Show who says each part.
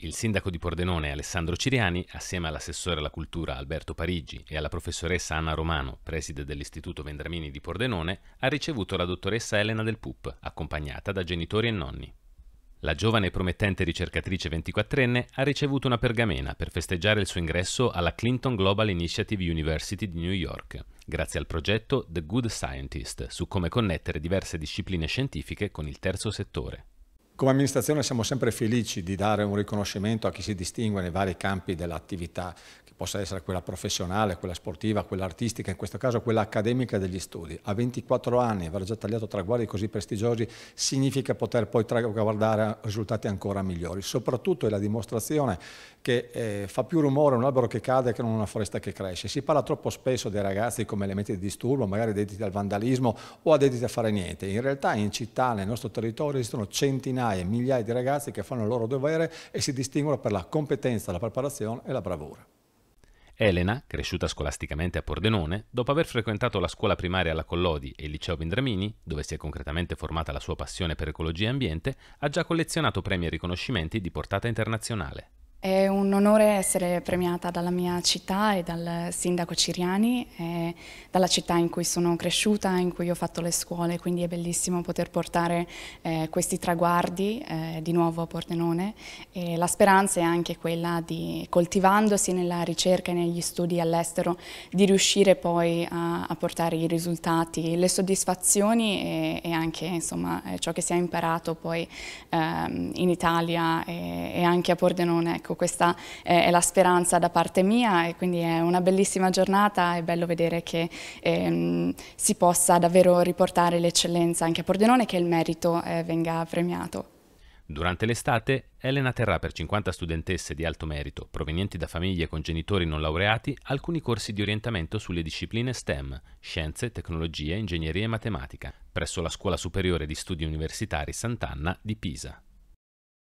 Speaker 1: Il sindaco di Pordenone Alessandro Ciriani, assieme all'assessore alla cultura Alberto Parigi e alla professoressa Anna Romano, preside dell'Istituto Vendramini di Pordenone, ha ricevuto la dottoressa Elena Del Pup, accompagnata da genitori e nonni. La giovane e promettente ricercatrice 24enne ha ricevuto una pergamena per festeggiare il suo ingresso alla Clinton Global Initiative University di New York, grazie al progetto The Good Scientist su come connettere diverse discipline scientifiche con il terzo settore.
Speaker 2: Come amministrazione siamo sempre felici di dare un riconoscimento a chi si distingue nei vari campi dell'attività, che possa essere quella professionale, quella sportiva, quella artistica, in questo caso quella accademica degli studi. A 24 anni aver già tagliato traguardi così prestigiosi significa poter poi guardare risultati ancora migliori. Soprattutto è la dimostrazione che eh, fa più rumore un albero che cade che non una foresta che cresce. Si parla troppo spesso dei ragazzi come elementi di disturbo, magari dediti al vandalismo o dediti a fare niente. In realtà in città, nel nostro territorio, esistono centinaia centinaia e migliaia di ragazzi che fanno il loro dovere e si distinguono per la competenza, la preparazione e la bravura.
Speaker 1: Elena, cresciuta scolasticamente a Pordenone, dopo aver frequentato la scuola primaria alla Collodi e il liceo Vindramini, dove si è concretamente formata la sua passione per ecologia e ambiente, ha già collezionato premi e riconoscimenti di portata internazionale.
Speaker 3: È un onore essere premiata dalla mia città e dal sindaco Ciriani, e dalla città in cui sono cresciuta, in cui ho fatto le scuole, quindi è bellissimo poter portare eh, questi traguardi eh, di nuovo a Pordenone. E la speranza è anche quella di, coltivandosi nella ricerca e negli studi all'estero, di riuscire poi a, a, portare i risultati, le soddisfazioni e, e anche insomma, eh, ciò che si è imparato poi ehm, in Italia e, e anche a Pordenone ecco. Ecco, questa eh, è la speranza da parte mia e quindi è una bellissima giornata, è bello vedere che ehm, si possa davvero riportare l'eccellenza anche a Pordenone e che il merito eh, venga premiato.
Speaker 1: Durante l'estate, Elena terrà per 50 studentesse di alto merito, provenienti da famiglie con genitori non laureati, alcuni corsi di orientamento sulle discipline STEM, scienze, tecnologie, ingegneria e matematica, presso la Scuola Superiore di Studi Universitari Sant'Anna di Pisa.